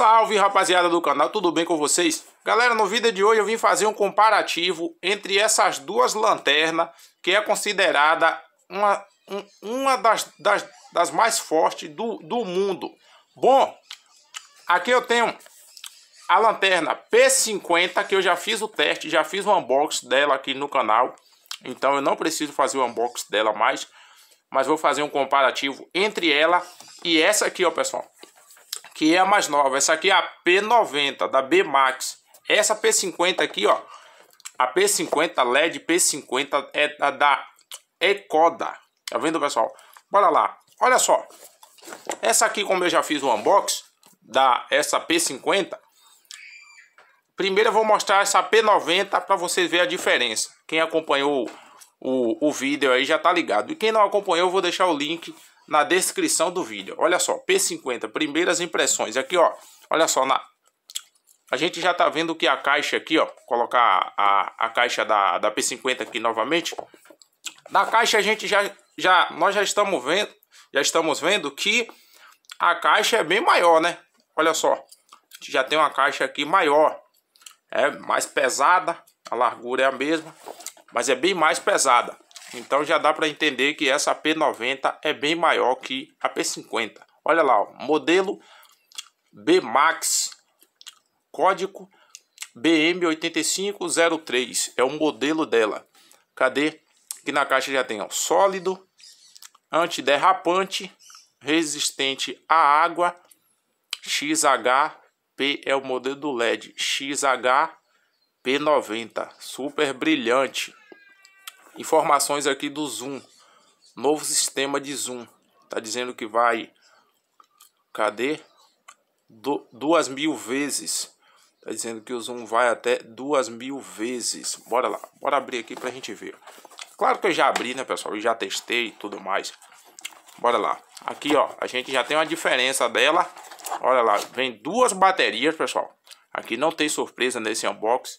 Salve rapaziada do canal, tudo bem com vocês? Galera, no vídeo de hoje eu vim fazer um comparativo entre essas duas lanternas que é considerada uma, um, uma das, das, das, mais fortes do, do mundo. Bom, aqui eu tenho a lanterna P50 que eu já fiz o teste, já fiz o unboxing dela aqui no canal. Então eu não preciso fazer o unboxing dela mais, mas vou fazer um comparativo entre ela e essa aqui, ó pessoal que é a mais nova. Essa aqui é a P90 da B Max. Essa P50 aqui, ó, a P50 LED P50 é da Ecoda. Tá vendo, pessoal? Bora lá. Olha só. Essa aqui, como eu já fiz o unboxing da essa P50, primeiro eu vou mostrar essa P90 para vocês verem a diferença. Quem acompanhou o, o vídeo aí já tá ligado. E quem não acompanhou, eu vou deixar o link na descrição do vídeo. Olha só, P50, primeiras impressões. Aqui, ó, olha só, na... a gente já tá vendo que a caixa aqui, ó, colocar a, a caixa da, da P50 aqui novamente. Na caixa a gente já, já, nós já estamos vendo, já estamos vendo que a caixa é bem maior, né? Olha só, a gente já tem uma caixa aqui maior, é mais pesada, a largura é a mesma, mas é bem mais pesada. Então já dá para entender que essa P90 é bem maior que a P50. Olha lá, ó, modelo BMAX, código BM8503, é o modelo dela. Cadê? Que na caixa já tem ó, sólido, antiderrapante, resistente à água, XHP é o modelo do LED, XHP90, super brilhante. Informações aqui do Zoom. Novo sistema de Zoom. Tá dizendo que vai. Cadê? Du duas mil vezes. Tá dizendo que o Zoom vai até duas mil vezes. Bora lá. Bora abrir aqui pra gente ver. Claro que eu já abri, né, pessoal? Eu já testei e tudo mais. Bora lá. Aqui, ó. A gente já tem uma diferença dela. Olha lá. Vem duas baterias, pessoal. Aqui não tem surpresa nesse unboxing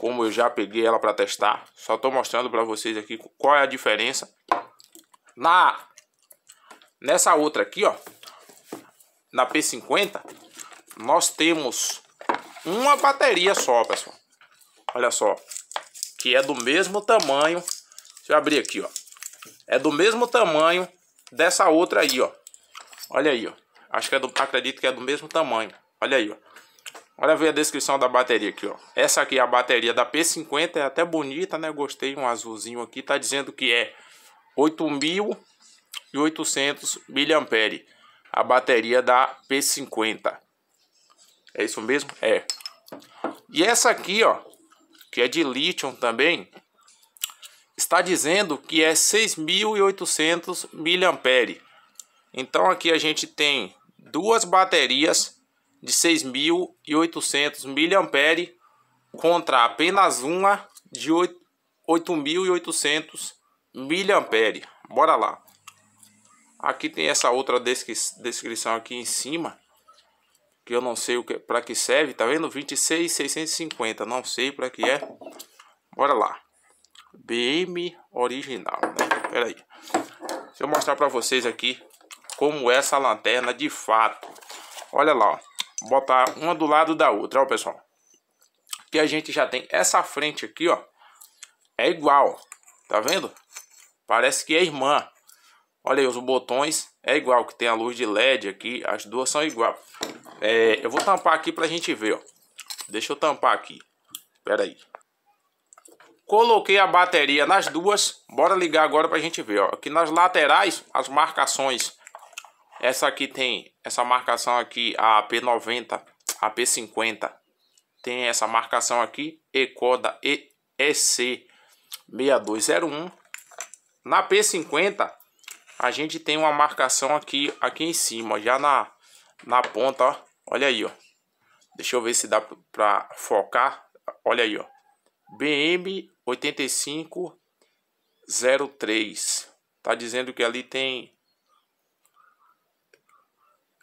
como eu já peguei ela para testar. Só estou mostrando para vocês aqui qual é a diferença. Na nessa outra aqui, ó, na P50, nós temos uma bateria só, pessoal. Olha só, que é do mesmo tamanho. Deixa eu abrir aqui, ó. É do mesmo tamanho dessa outra aí, ó. Olha aí, ó. Acho que é do, acredito que é do mesmo tamanho. Olha aí, ó. Olha ver a descrição da bateria aqui, ó. Essa aqui é a bateria da P50, é até bonita, né? Gostei, um azulzinho aqui. Tá dizendo que é 8.800 mAh. A bateria da P50. É isso mesmo? É. E essa aqui, ó, que é de lítio também, está dizendo que é 6.800 mAh. Então aqui a gente tem duas baterias de 6.800 mAh contra apenas uma de 8.800 mAh. Bora lá. Aqui tem essa outra descri descrição aqui em cima, que eu não sei o que para que serve, tá vendo? 26650, não sei para que é. Bora lá. BM original, né? Pera aí. Deixa eu mostrar para vocês aqui como é essa lanterna de fato. Olha lá, ó botar uma do lado da outra, ó, pessoal. Que a gente já tem essa frente aqui, ó. É igual, tá vendo? Parece que é irmã. Olha aí os botões, é igual, que tem a luz de LED aqui, as duas são igual. É, eu vou tampar aqui pra gente ver, ó. Deixa eu tampar aqui. Pera aí. Coloquei a bateria nas duas. Bora ligar agora pra gente ver, ó. Aqui nas laterais, as marcações essa aqui tem essa marcação aqui, a p 90 P 50 Tem essa marcação aqui, ECODA EC6201. Na P50, a gente tem uma marcação aqui, aqui em cima, já na, na ponta, ó. Olha aí, ó. Deixa eu ver se dá pra focar. Olha aí, ó. BM8503. Tá dizendo que ali tem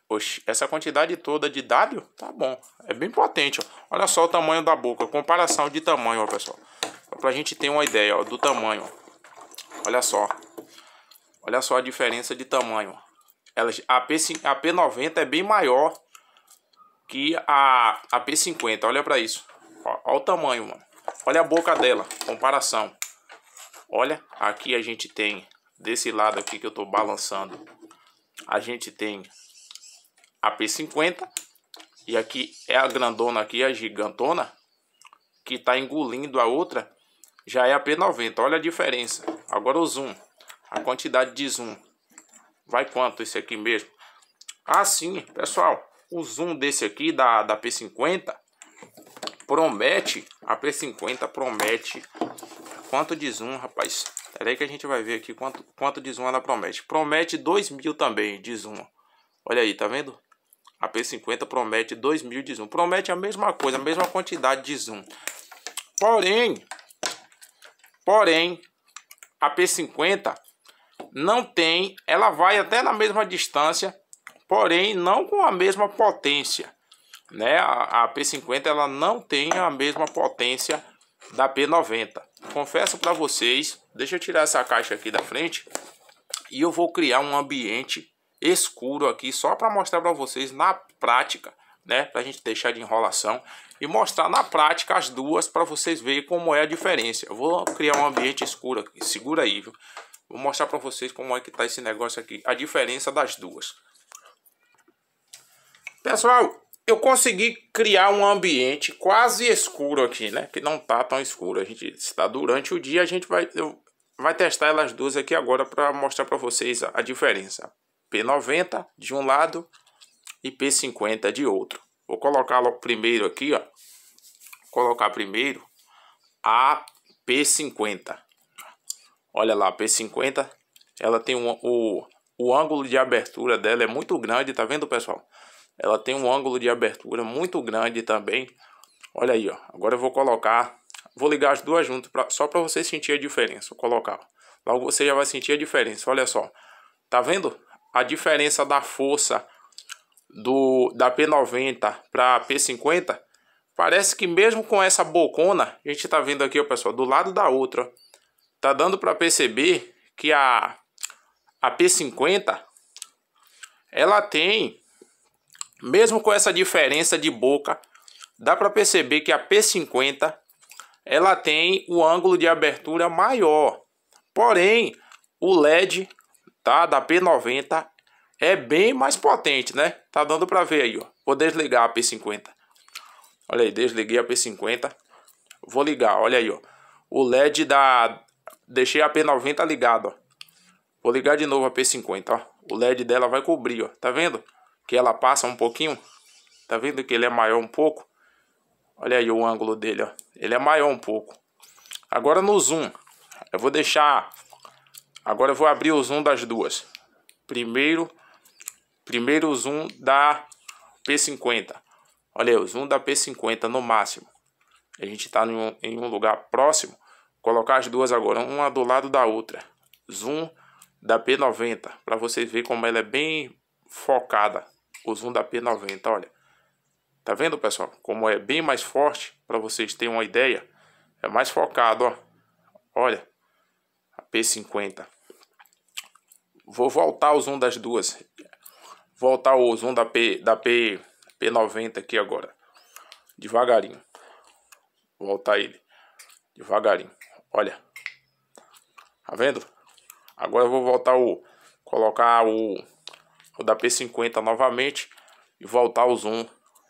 Oxi, essa quantidade toda de W, tá bom. É bem potente, ó. Olha só o tamanho da boca, comparação de tamanho, ó, pessoal. Só pra gente ter uma ideia, ó, do tamanho, ó. Olha só. Olha só a diferença de tamanho, Ela, a, P, a P90 é bem maior que a, a P50, olha pra isso. Ó, o tamanho, mano. Olha a boca dela, comparação. Olha, aqui a gente tem, desse lado aqui que eu tô balançando, a gente tem a P50. E aqui é a grandona aqui, a gigantona, que está engolindo a outra, já é a P90. Olha a diferença. Agora o zoom, a quantidade de zoom. Vai quanto esse aqui mesmo? Ah, sim, pessoal, o zoom desse aqui, da, da P50, promete, a P50 promete quanto de zoom, rapaz. peraí aí que a gente vai ver aqui quanto, quanto de zoom ela promete. Promete 2000 mil também de zoom. Olha aí, tá vendo? A P50 promete 2000 de zoom. Promete a mesma coisa, a mesma quantidade de zoom. Porém, porém, a P50 não tem, ela vai até na mesma distância, porém não com a mesma potência, né? A, a P50 ela não tem a mesma potência da P90. Confesso para vocês, deixa eu tirar essa caixa aqui da frente e eu vou criar um ambiente escuro aqui só para mostrar para vocês na prática, né? Para a gente deixar de enrolação e mostrar na prática as duas para vocês verem como é a diferença. Eu vou criar um ambiente escuro aqui, segura aí, viu? Vou mostrar para vocês como é que tá esse negócio aqui, a diferença das duas. Pessoal, eu consegui criar um ambiente quase escuro aqui, né? Que não tá tão escuro. A gente está durante o dia, a gente vai, eu, vai testar elas duas aqui agora para mostrar para vocês a, a diferença. P90 de um lado e P50 de outro. Vou colocar primeiro aqui, ó. Vou colocar primeiro a P50. Olha lá, a P50, ela tem um, o, o ângulo de abertura dela é muito grande, tá vendo, pessoal? Ela tem um ângulo de abertura muito grande também. Olha aí, ó. Agora eu vou colocar, vou ligar as duas juntas pra, só para você sentir a diferença. Vou colocar. Logo você já vai sentir a diferença. Olha só. Tá vendo? a diferença da força do da P90 para P50, parece que mesmo com essa bocona, a gente está vendo aqui, o pessoal, do lado da outra, tá dando para perceber que a a P50 ela tem mesmo com essa diferença de boca, dá para perceber que a P50 ela tem o ângulo de abertura maior. Porém, o LED tá? Da P90 é bem mais potente, né? Tá dando para ver aí, ó. Vou desligar a P50. Olha aí, desliguei a P50. Vou ligar, olha aí, ó. O LED da... Deixei a P90 ligada, ó. Vou ligar de novo a P50, ó. O LED dela vai cobrir, ó. Tá vendo? Que ela passa um pouquinho. Tá vendo que ele é maior um pouco? Olha aí o ângulo dele, ó. Ele é maior um pouco. Agora no zoom. Eu vou deixar Agora eu vou abrir o zoom das duas. Primeiro, primeiro o zoom da P50. Olha aí, o zoom da P50 no máximo. A gente está em, um, em um lugar próximo. Colocar as duas agora, uma do lado da outra. Zoom da P90, para vocês verem como ela é bem focada. O zoom da P90, olha. Tá vendo, pessoal? Como é bem mais forte, para vocês terem uma ideia. É mais focado, ó. Olha, a P50. Vou voltar o zoom das duas. Voltar o zoom da P da P P90 aqui agora. Devagarinho. Voltar ele. Devagarinho. Olha. Tá vendo? Agora eu vou voltar o colocar o, o da P50 novamente e voltar o zoom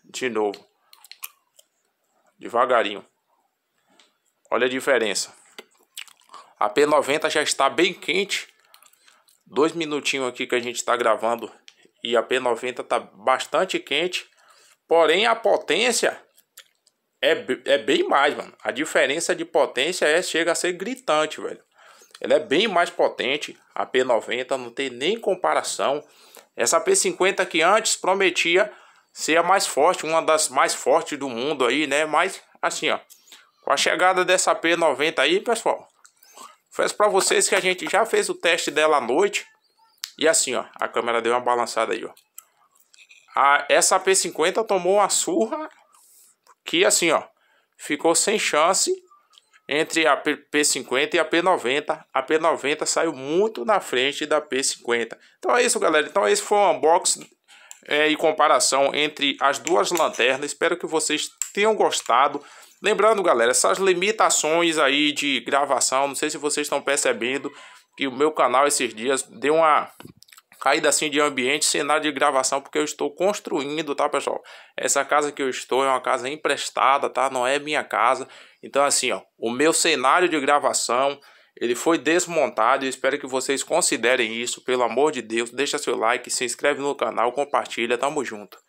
de novo. Devagarinho. Olha a diferença. A P90 já está bem quente Dois minutinhos aqui que a gente está gravando e a P90 está bastante quente. Porém, a potência é, é bem mais, mano. A diferença de potência é chega a ser gritante, velho. Ela é bem mais potente, a P90, não tem nem comparação. Essa P50 que antes prometia ser a mais forte, uma das mais fortes do mundo aí, né? Mas, assim, ó, com a chegada dessa P90 aí, pessoal, Confesso para vocês que a gente já fez o teste dela à noite. E assim, ó, a câmera deu uma balançada aí, ó. A, essa P50 tomou uma surra que assim, ó, ficou sem chance entre a P50 e a P90. A P90 saiu muito na frente da P50. Então é isso, galera. Então esse foi o unboxing é, e comparação entre as duas lanternas. Espero que vocês tenham gostado. Lembrando, galera, essas limitações aí de gravação, não sei se vocês estão percebendo que o meu canal esses dias deu uma caída assim de ambiente, cenário de gravação, porque eu estou construindo, tá, pessoal? Essa casa que eu estou é uma casa emprestada, tá? Não é minha casa. Então, assim, ó, o meu cenário de gravação, ele foi desmontado. e espero que vocês considerem isso, pelo amor de Deus. Deixa seu like, se inscreve no canal, compartilha, tamo junto.